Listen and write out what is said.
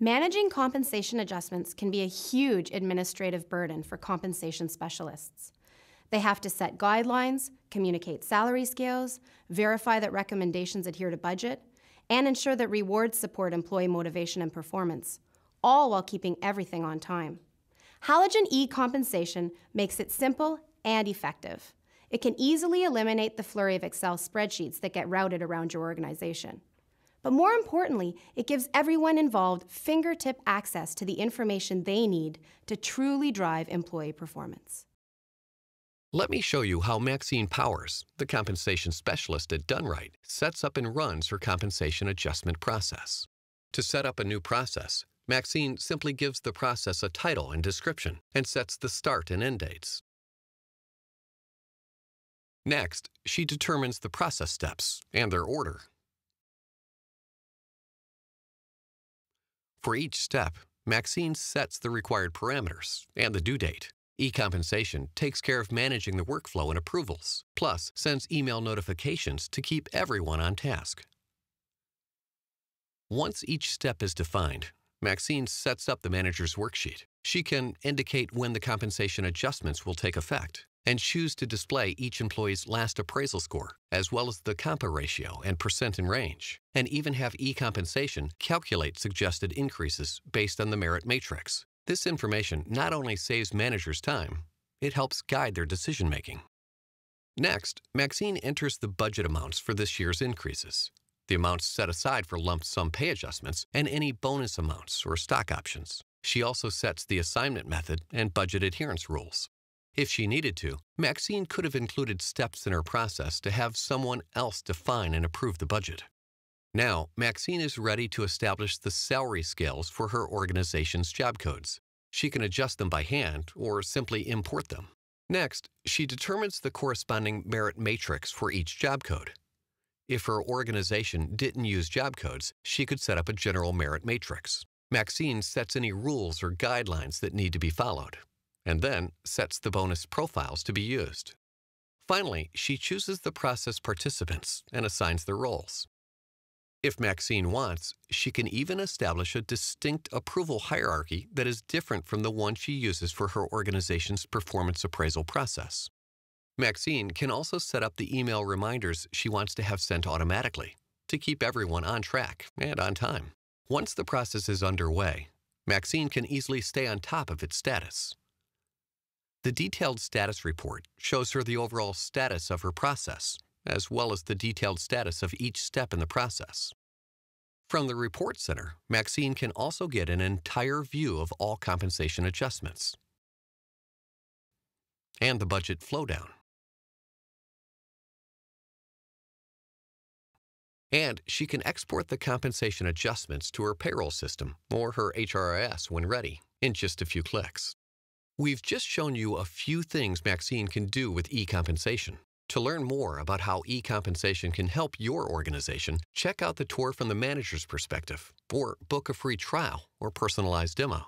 Managing compensation adjustments can be a huge administrative burden for compensation specialists. They have to set guidelines, communicate salary scales, verify that recommendations adhere to budget, and ensure that rewards support employee motivation and performance, all while keeping everything on time. Halogen E compensation makes it simple and effective. It can easily eliminate the flurry of Excel spreadsheets that get routed around your organization. But more importantly, it gives everyone involved fingertip access to the information they need to truly drive employee performance. Let me show you how Maxine Powers, the compensation specialist at Dunright, sets up and runs her compensation adjustment process. To set up a new process, Maxine simply gives the process a title and description and sets the start and end dates. Next, she determines the process steps and their order. For each step, Maxine sets the required parameters and the due date. E-compensation takes care of managing the workflow and approvals, plus sends email notifications to keep everyone on task. Once each step is defined, Maxine sets up the manager's worksheet. She can indicate when the compensation adjustments will take effect and choose to display each employee's last appraisal score, as well as the COMPA ratio and percent in range, and even have eCompensation calculate suggested increases based on the merit matrix. This information not only saves managers time, it helps guide their decision making. Next, Maxine enters the budget amounts for this year's increases, the amounts set aside for lump sum pay adjustments, and any bonus amounts or stock options. She also sets the assignment method and budget adherence rules. If she needed to, Maxine could have included steps in her process to have someone else define and approve the budget. Now, Maxine is ready to establish the salary scales for her organization's job codes. She can adjust them by hand or simply import them. Next, she determines the corresponding merit matrix for each job code. If her organization didn't use job codes, she could set up a general merit matrix. Maxine sets any rules or guidelines that need to be followed and then sets the bonus profiles to be used. Finally, she chooses the process participants and assigns their roles. If Maxine wants, she can even establish a distinct approval hierarchy that is different from the one she uses for her organization's performance appraisal process. Maxine can also set up the email reminders she wants to have sent automatically to keep everyone on track and on time. Once the process is underway, Maxine can easily stay on top of its status the detailed status report shows her the overall status of her process, as well as the detailed status of each step in the process. From the Report Center, Maxine can also get an entire view of all compensation adjustments and the budget flowdown. And she can export the compensation adjustments to her payroll system or her HRIS when ready in just a few clicks. We've just shown you a few things Maxine can do with e-compensation. To learn more about how e-compensation can help your organization, check out the tour from the manager's perspective, or book a free trial or personalized demo.